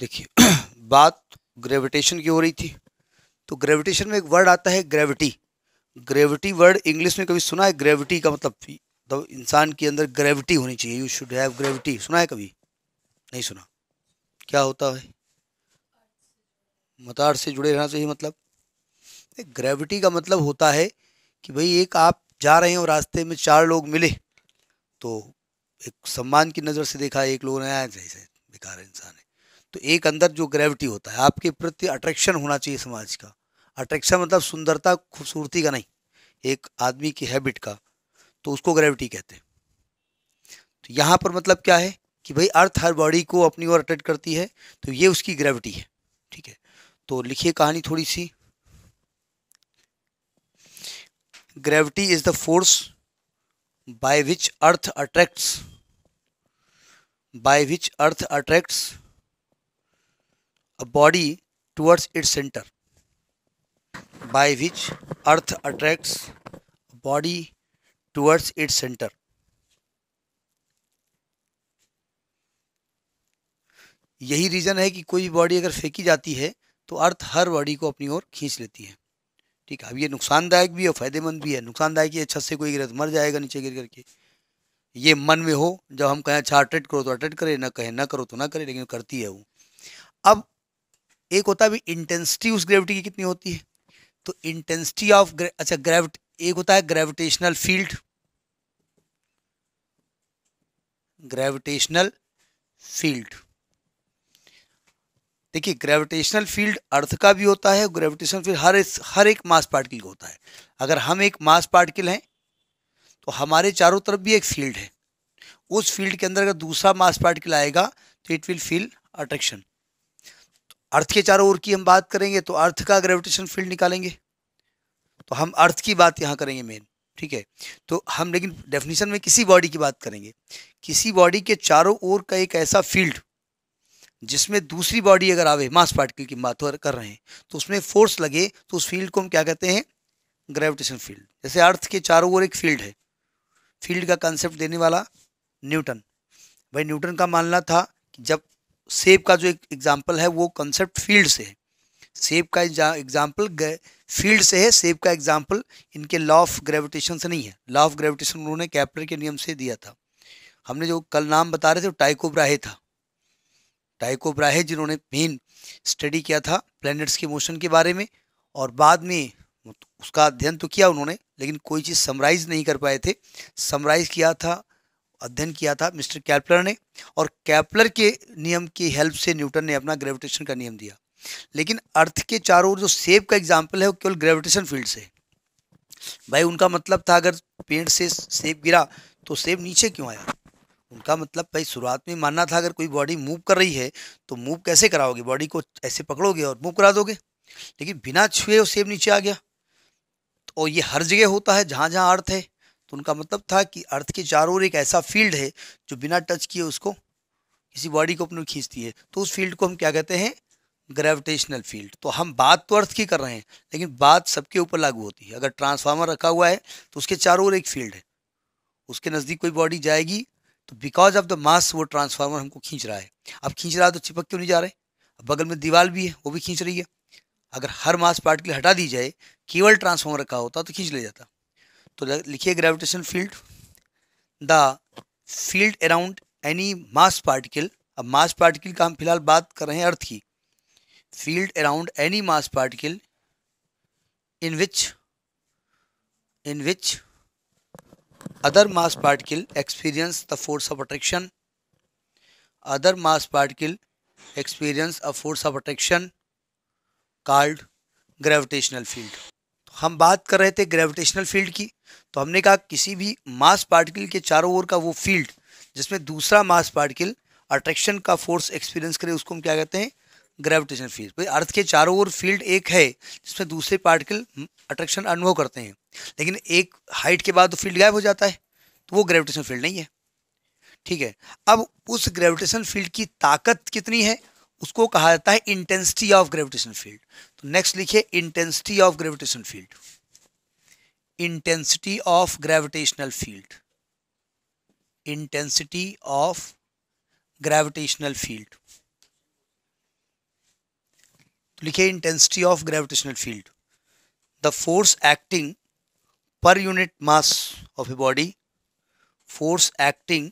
देखिए बात ग्रेविटेशन की हो रही थी तो ग्रेविटेशन में एक वर्ड आता है ग्रेविटी ग्रेविटी वर्ड इंग्लिश में कभी सुना है ग्रेविटी का मतलब तो इंसान के अंदर ग्रेविटी होनी चाहिए यू शुड हैव ग्रेविटी सुना है कभी नहीं सुना क्या होता है मतार से जुड़े रहना चाहिए मतलब ग्रेविटी का मतलब होता है कि भाई एक आप जा रहे हो रास्ते में चार लोग मिले तो एक सम्मान की नज़र से देखा एक लोग नया ऐसे बेकार इंसान है तो एक अंदर जो ग्रेविटी होता है आपके प्रति अट्रैक्शन होना चाहिए समाज का अट्रैक्शन मतलब सुंदरता खूबसूरती का नहीं एक आदमी की हैबिट का तो उसको ग्रेविटी कहते हैं तो यहाँ पर मतलब क्या है कि भाई अर्थ हर बॉडी को अपनी ओर अट्रैक्ट करती है तो ये उसकी ग्रेविटी है ठीक है तो लिखिए कहानी थोड़ी सी gravity is the force by which earth attracts by which earth attracts a body towards its center by which earth attracts a body towards its center यही रीज़न है कि कोई बॉडी अगर फेंकी जाती है तो अर्थ हर बॉडी को अपनी ओर खींच लेती है ठीक है अब ये नुकसानदायक भी है फ़ायदेमंद भी है नुकसानदायक ये छत से कोई गिरे तो मर जाएगा नीचे गिर करके ये मन में हो जब हम कहें अच्छा अट्रैक्ट करो तो अट्रैक्ट करे ना कहें ना करो तो ना करे लेकिन करती है वो अब एक होता है इंटेंसिटी उस ग्रेविटी की कितनी होती है तो इंटेंसिटी ऑफ अच्छा ग्रेविट एक होता है ग्रेविटेशनल फील्ड ग्रेविटेशनल फील्ड देखिए ग्रेविटेशनल फील्ड अर्थ का भी होता है ग्रेविटेशनल फील्ड हर हर एक मास पार्टिकल का होता है अगर हम एक मास पार्टिकल हैं तो हमारे चारों तरफ भी एक फील्ड है उस फील्ड के अंदर अगर दूसरा मास पार्टिकल आएगा तो it will feel attraction earth के चारों ओर की हम बात करेंगे तो अर्थ का ग्रेविटेशन फील्ड निकालेंगे तो हम अर्थ की बात यहाँ करेंगे मेन ठीक है तो हम लेकिन डेफिनेशन में किसी बॉडी की बात करेंगे किसी बॉडी के चारों ओर का एक ऐसा फील्ड जिसमें दूसरी बॉडी अगर आवे मास पार्टिकल की बात कर रहे हैं तो उसमें फोर्स लगे तो उस फील्ड को हम क्या कहते हैं ग्रेविटेशन फील्ड जैसे अर्थ के चारों ओर एक फील्ड है फील्ड का कंसेप्ट देने वाला न्यूटन भाई न्यूटन का मानना था कि जब सेब का जो एक एग्जाम्पल है वो कंसेप्ट फील्ड से है सेब का एग्जाम्पल फील्ड से है सेब का एग्जाम्पल इनके लॉ ऑफ ग्रेविटेशन से नहीं है लॉ ऑफ ग्रेविटेशन उन्होंने कैपलर के नियम से दिया था हमने जो कल नाम बता रहे थे वो टाइकोब्राहे था टाइकोब्राहे जिन्होंने मेन स्टडी किया था प्लैनेट्स के मोशन के बारे में और बाद में उसका अध्ययन तो किया उन्होंने लेकिन कोई चीज़ समराइज़ नहीं कर पाए थे समराइज़ किया था अध्ययन किया था मिस्टर कैप्लर ने और कैप्लर के नियम की हेल्प से न्यूटन ने अपना ग्रेविटेशन का नियम दिया लेकिन अर्थ के चारों ओर जो सेब का एग्जाम्पल है वो केवल ग्रेविटेशन फील्ड से भाई उनका मतलब था अगर पेड़ से सेब गिरा तो सेब नीचे क्यों आया उनका मतलब भाई शुरुआत में मानना था अगर कोई बॉडी मूव कर रही है तो मूव कैसे कराओगे बॉडी को ऐसे पकड़ोगे और मूव करा दोगे लेकिन बिना छुए वो सेब नीचे आ गया और तो ये हर जगह होता है जहाँ जहाँ अर्थ है तो उनका मतलब था कि अर्थ के चारों ओर एक ऐसा फील्ड है जो बिना टच किए उसको किसी बॉडी को अपने खींचती है तो उस फील्ड को हम क्या कहते हैं ग्रेविटेशनल फील्ड तो हम बात तो अर्थ की कर रहे हैं लेकिन बात सबके ऊपर लागू होती है अगर ट्रांसफार्मर रखा हुआ है तो उसके चारों ओर एक फील्ड है उसके नज़दीक कोई बॉडी जाएगी तो बिकॉज ऑफ द मास वो ट्रांसफार्मर हमको खींच रहा है अब खींच रहा है तो चिपक क्यों नहीं जा रहे अब बगल में दीवार भी है वो भी खींच रही है अगर हर मास पार्टिकल हटा दी जाए केवल ट्रांसफार्मर रखा होता तो खींच ले जाता तो लिखिए gravitation field the field around any mass particle अब मास पार्टिकल का हम फिलहाल बात कर रहे हैं अर्थ की field around any mass particle in which in which other mass particle experience the force of attraction other mass particle experience a force of attraction called gravitational field हम बात कर रहे थे ग्रेविटेशनल फील्ड की तो हमने कहा किसी भी मास पार्टिकल के चारों ओर का वो फील्ड जिसमें दूसरा मास पार्टिकल अट्रैक्शन का फोर्स एक्सपीरियंस करे उसको हम क्या कहते हैं ग्रेविटेशन फील्ड भाई अर्थ के चारों ओर फील्ड एक है जिसमें दूसरे पार्टिकल अट्रैक्शन अनुभव करते हैं लेकिन एक हाइट के बाद वो तो फील्ड गायब हो जाता है तो वो ग्रेविटेशन फील्ड नहीं है ठीक है अब उस ग्रेविटेशन फील्ड की ताकत कितनी है उसको कहा जाता है इंटेंसिटी ऑफ ग्रेविटेशन फील्ड तो नेक्स्ट लिखिए intensity of gravitation field intensity of gravitational field intensity of gravitational field तो लिखिए intensity of gravitational field the force acting per unit mass of a body force acting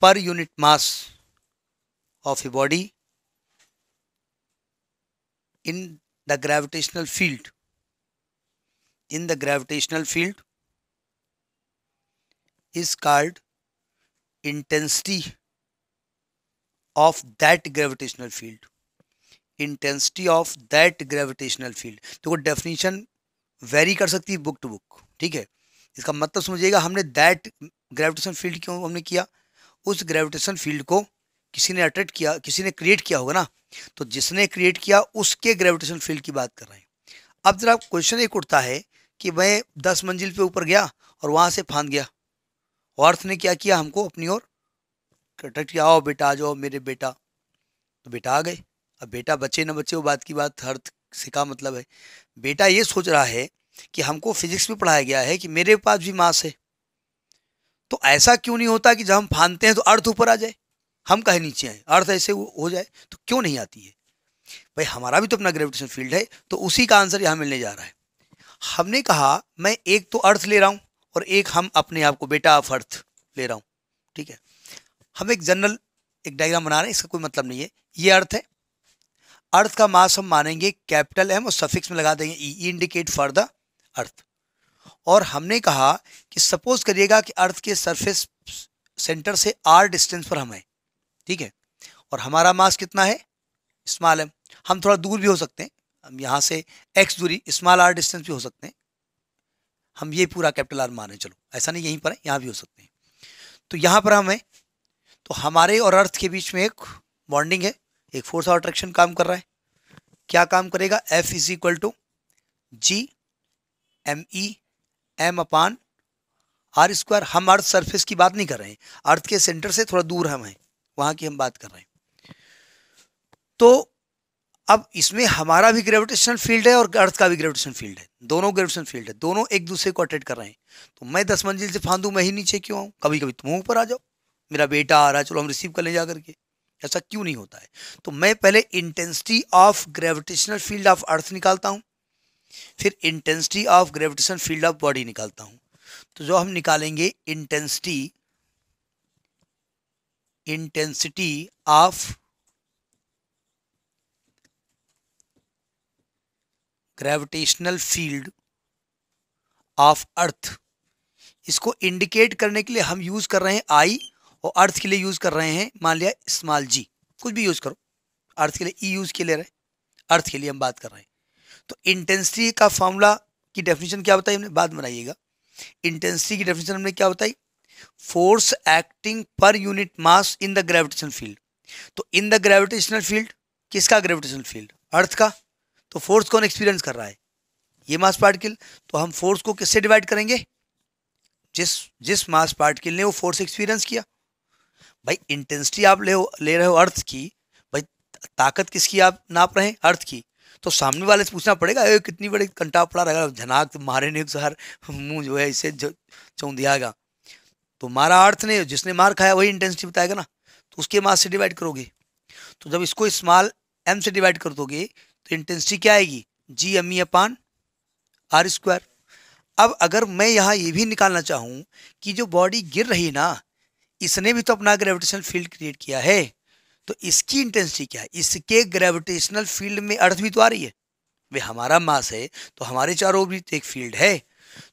per unit mass of a body in the gravitational field in the gravitational field is called intensity of that gravitational field intensity of that gravitational field देखो definition vary कर सकती है book to book ठीक है इसका मतलब समझिएगा हमने दैट ग्रेविटेशन फील्ड क्यों हमने किया उस ग्रेविटेशन फील्ड को किसी ने अट्रैक्ट किया किसी ने क्रिएट किया होगा ना तो जिसने क्रिएट किया उसके ग्रेविटेशन फील्ड की बात कर रहे हैं अब जरा क्वेश्चन एक उठता है कि मैं दस मंजिल पे ऊपर गया और वहाँ से फांद गया और अर्थ ने क्या किया हमको अपनी ओर अट्रैक्ट किया आओ बेटा आ जाओ मेरे बेटा तो बेटा आ गए अब बेटा बच्चे ना बच्चे वो बात की बात अर्थ से का मतलब है बेटा ये सोच रहा है कि हमको फिजिक्स में पढ़ाया गया है कि मेरे पास भी मास है तो ऐसा क्यों नहीं होता कि जब हम फानते हैं तो अर्थ ऊपर आ जाए हम कहे नीचे आए अर्थ ऐसे हो जाए तो क्यों नहीं आती है भाई हमारा भी तो अपना ग्रेविटेशन फील्ड है तो उसी का आंसर यहाँ मिलने जा रहा है हमने कहा मैं एक तो अर्थ ले रहा हूँ और एक हम अपने आप को बेटा ऑफ अर्थ ले रहा हूँ ठीक है हम एक जनरल एक डायग्राम बना रहे हैं इसका कोई मतलब नहीं है ये अर्थ है अर्थ का मास हम मानेंगे कैपिटल एम और सफिक्स में लगा देंगे E indicate for the earth और हमने कहा कि सपोज करिएगा कि अर्थ के सरफेस सेंटर से आर डिस्टेंस पर हम हैं ठीक है और हमारा मास कितना है स्मॉल एम हम थोड़ा दूर भी हो सकते हैं हम यहाँ से एक्स दूरी स्मॉल आर डिस्टेंस भी हो सकते हैं हम ये पूरा कैपिटल आर माने चलो ऐसा नहीं यहीं पर है यहाँ भी हो सकते हैं तो यहाँ पर हमें तो हमारे और अर्थ के बीच में एक बॉन्डिंग है एक फोर्स ऑफ अट्रैक्शन काम कर रहा है क्या काम करेगा F is equal to G M E M upon R square हम अर्थ सरफेस की बात नहीं कर रहे हैं अर्थ के सेंटर से थोड़ा दूर हम हैं वहां की हम बात कर रहे हैं तो अब इसमें हमारा भी ग्रेविटेशनल फील्ड है और अर्थ का भी ग्रेविटेशन फील्ड है दोनों ग्रेविटेशन फील्ड है दोनों एक दूसरे को अट्रेट कर रहे हैं तो मैं दस मंजिल से फांदू मैं ही नीचे क्यों आऊँ कभी कभी तुम ऊपर आ जाओ मेरा बेटा आ रहा है चलो हम रिसीव कर लें जा करके ऐसा क्यों नहीं होता है तो मैं पहले intensity of gravitational field of earth निकालता हूँ फिर intensity of gravitation field of body निकालता हूँ तो जो हम निकालेंगे intensity intensity of gravitational field of earth इसको इंडिकेट करने के लिए हम यूज़ कर रहे हैं आई और अर्थ के लिए यूज़ कर रहे हैं मान लिया स्मॉल जी कुछ भी यूज़ करो अर्थ के लिए ई यूज़ के ले रहे अर्थ के लिए हम बात कर रहे हैं तो इंटेंसिटी का फॉर्मूला की डेफिनेशन क्या बताई हमने बाद में बनाइएगा इंटेंसिटी की डेफिनेशन हमने क्या बताई force acting per unit mass in the gravitation field तो इन द ग्रेविटेशनल फील्ड किसका ग्रेविटेशनल फील्ड अर्थ का तो फोर्स कौन एक्सपीरियंस कर रहा है ये मास पार्टिकल तो हम फोर्स को किससे डिवाइड करेंगे जिस जिस मास पार्टिकल ने वो फोर्स एक्सपीरियंस किया भाई इंटेंसिटी आप ले ले रहे हो अर्थ की भाई ताकत किसकी आप नाप रहे हैं अर्थ की तो सामने वाले से पूछना पड़ेगा ए, कितनी बड़ी कंटा पड़ा रहेगा झनाक तो मारे नहीं सर तो मुंह जो है इसे चौंधियागा तो मारा अर्थ ने जिसने मार खाया वही इंटेंसिटी बताएगा ना तो उसके मास से डिवाइड करोगे तो जब इसको स्मॉल एम से डिवाइड कर दोगे तो इंटेंसिटी क्या आएगी G M E upon R square अब अगर मैं यहाँ ये भी निकालना चाहूँ कि जो बॉडी गिर रही ना इसने भी तो अपना ग्रेविटेशनल फील्ड क्रिएट किया है तो इसकी इंटेंसिटी क्या है इसके ग्रेविटेशनल फील्ड में अर्थ भी तो आ रही है वे हमारा मास है तो हमारे चारों भी तो एक फील्ड है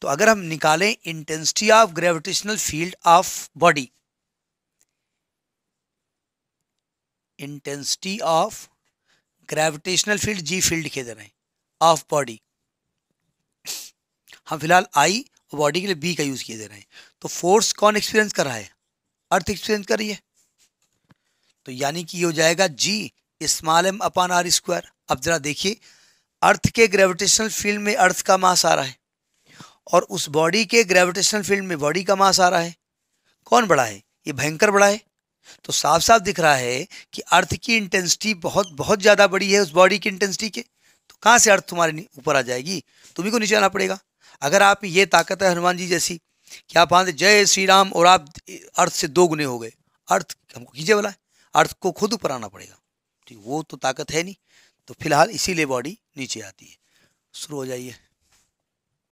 तो अगर हम निकालें intensity of gravitational field of body intensity of gravitational field G field के इधर है ऑफ बॉडी हम फिलहाल आई बॉडी के लिए बी का यूज़ किए दे रहे हैं तो फोर्स कौन एक्सपीरियंस कर रहा है अर्थ एक्सपीरियंस कर रही है तो यानी कि ये हो जाएगा G small M upon R square अब ज़रा देखिए अर्थ के ग्रेविटेशनल फील्ड में अर्थ का मास आ रहा है और उस बॉडी के ग्रेविटेशनल फील्ड में बॉडी का मास आ रहा है कौन बड़ा है ये भयंकर बड़ा है तो साफ साफ दिख रहा है कि अर्थ की इंटेंसिटी बहुत बहुत ज़्यादा बड़ी है उस बॉडी की इंटेंसिटी के तो कहाँ से अर्थ तुम्हारे ऊपर आ जाएगी तुम्हें को नीचे आना पड़ेगा अगर आप ये ताकत है हनुमान जी जैसी कि आप आते जय श्री राम और आप अर्थ से दो गुने हो गए अर्थ हमको कीजिए वाला है अर्थ को खुद ऊपर आना पड़ेगा ठीक वो तो ताकत है नहीं तो फिलहाल इसीलिए बॉडी नीचे आती है शुरू हो जाइए